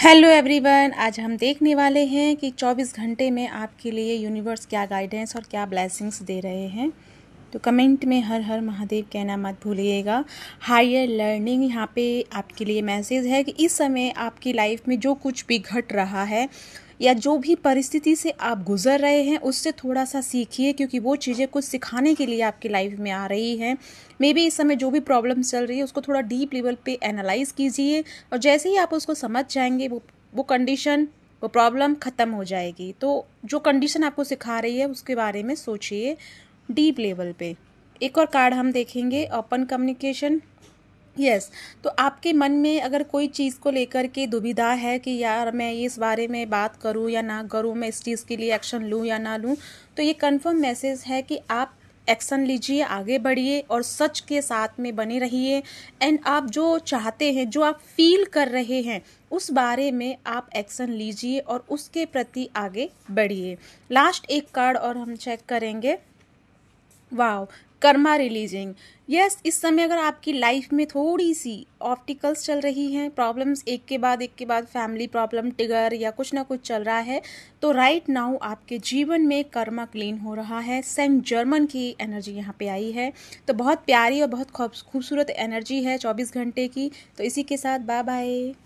Hello everyone आज हम देखने वाले हैं कि 24 घंटे में आपके लिए यूनिवर्स क्या गाइडेंस और क्या ब्लेसिंग्स दे रहे हैं तो कमेंट में हर हर महादेव कहना मत भूलिएगा हायर लर्निंग यहाँ पे आपके लिए मैसेज है कि इस समय आपकी लाइफ में जो कुछ भी घट रहा है या जो भी परिस्थिति से आप गुजर रहे हैं उससे थोड़ा सा सीखिए क्योंकि वो चीज़ें कुछ सिखाने के लिए आपकी लाइफ में आ रही हैं मे बी इस समय जो भी प्रॉब्लम चल रही है उसको थोड़ा डीप लेवल पे एनालाइज कीजिए और जैसे ही आप उसको समझ जाएंगे वो वो कंडीशन वो प्रॉब्लम ख़त्म हो जाएगी तो जो कंडीशन आपको सिखा रही है उसके बारे में सोचिए डीप लेवल पे एक और कार्ड हम देखेंगे ओपन कम्युनिकेशन यस yes. तो आपके मन में अगर कोई चीज़ को लेकर के दुविधा है कि यार मैं इस बारे में बात करूं या ना करूं मैं इस चीज़ के लिए एक्शन लूं या ना लूं तो ये कंफर्म मैसेज है कि आप एक्शन लीजिए आगे बढ़िए और सच के साथ में बने रहिए एंड आप जो चाहते हैं जो आप फील कर रहे हैं उस बारे में आप एक्शन लीजिए और उसके प्रति आगे बढ़िए लास्ट एक कार्ड और हम चेक करेंगे वाव कर्मा रिलीजिंग यस इस समय अगर आपकी लाइफ में थोड़ी सी ऑप्टिकल्स चल रही हैं प्रॉब्लम्स एक के बाद एक के बाद फैमिली प्रॉब्लम टिगर या कुछ ना कुछ चल रहा है तो राइट नाउ आपके जीवन में कर्मा क्लीन हो रहा है सेंट जर्मन की एनर्जी यहाँ पे आई है तो बहुत प्यारी और बहुत खूबसूरत एनर्जी है चौबीस घंटे की तो इसी के साथ बाय बाय